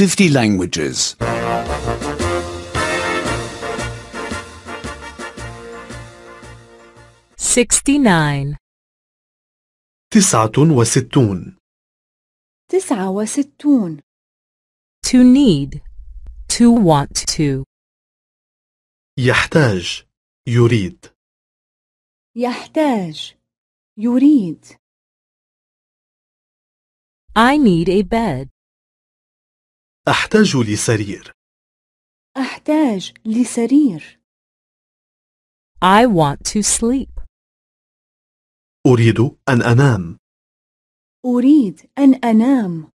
50 languages. Sixty-nine. تسعة وستون تسعة وستون To need. To want to. يحتاج. يريد. يحتاج. يريد. I need a bed. أحتاج لسرير. أحتاج لسرير. I want to sleep. أريد أن أنام. أريد أن أنام.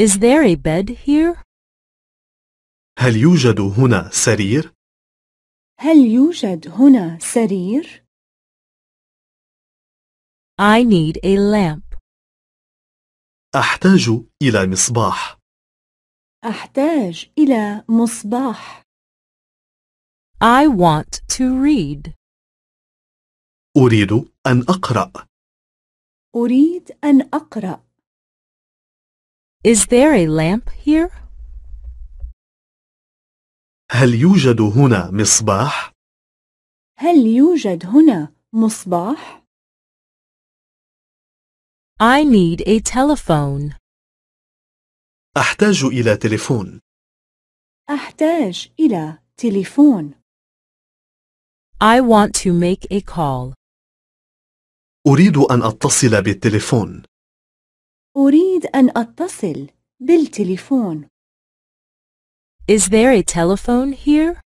Is there a bed here? هل يوجد هنا سرير؟ هل يوجد هنا سرير؟ I need a lamp. أحتاج إلى مصباح. أحتاج إلى مصباح. I want to read. أريد أن أقرأ. أريد أن أقرأ. Is there a lamp here? هل يوجد هنا مصباح؟ هل يوجد هنا مصباح؟ I need a telephone. أحتاج إلى تليفون. أحتاج إلى تليفون. I want to make a call. أريد أن أتصل بالتليفون. أريد أن أتصل بالتليفون. Is there a telephone here?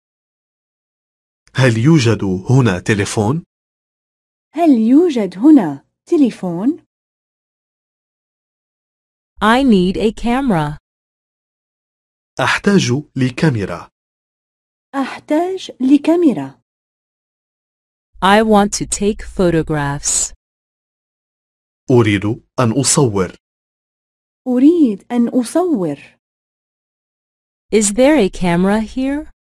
هل يوجد هنا تليفون؟ هل يوجد هنا تليفون؟ I need a camera. أحتاج لكاميرا. أحتاج لكاميرا. I want to take photographs. أريد أن أصور. أريد أن أصور. Is there a camera here?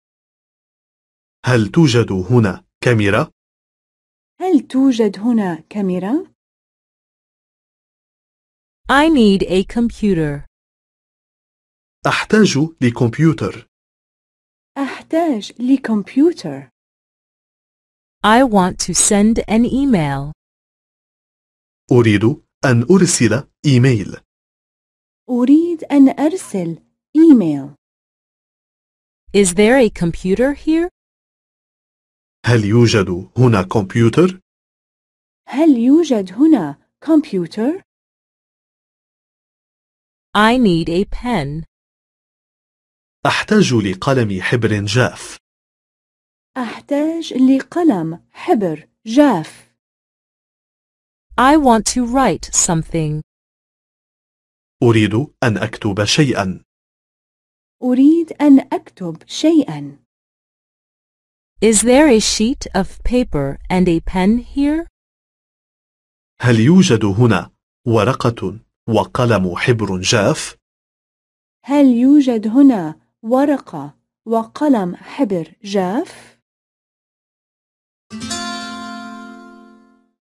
هل توجد هنا كاميرا؟ هل توجد هنا كاميرا؟ I need a computer. أحتاج لكمبيوتر. أحتاج لكمبيوتر. I want to send an email. أريد أن أرسل إيميل. أريد أن أرسل إيميل. Is there a computer here? هل يوجد هنا كمبيوتر؟ هل يوجد هنا كمبيوتر؟ I need a pen. أحتاج لقلم حبر جاف. أحتاج لقلم حبر جاف. I want to write something. أريد أن أكتب شيئا. أريد أن أكتب شيئا. Is there a sheet of paper and a pen here? هل يوجد هنا ورقة وقلم حبر جاف؟ هل يوجد هنا ورقة وقلم حبر جاف؟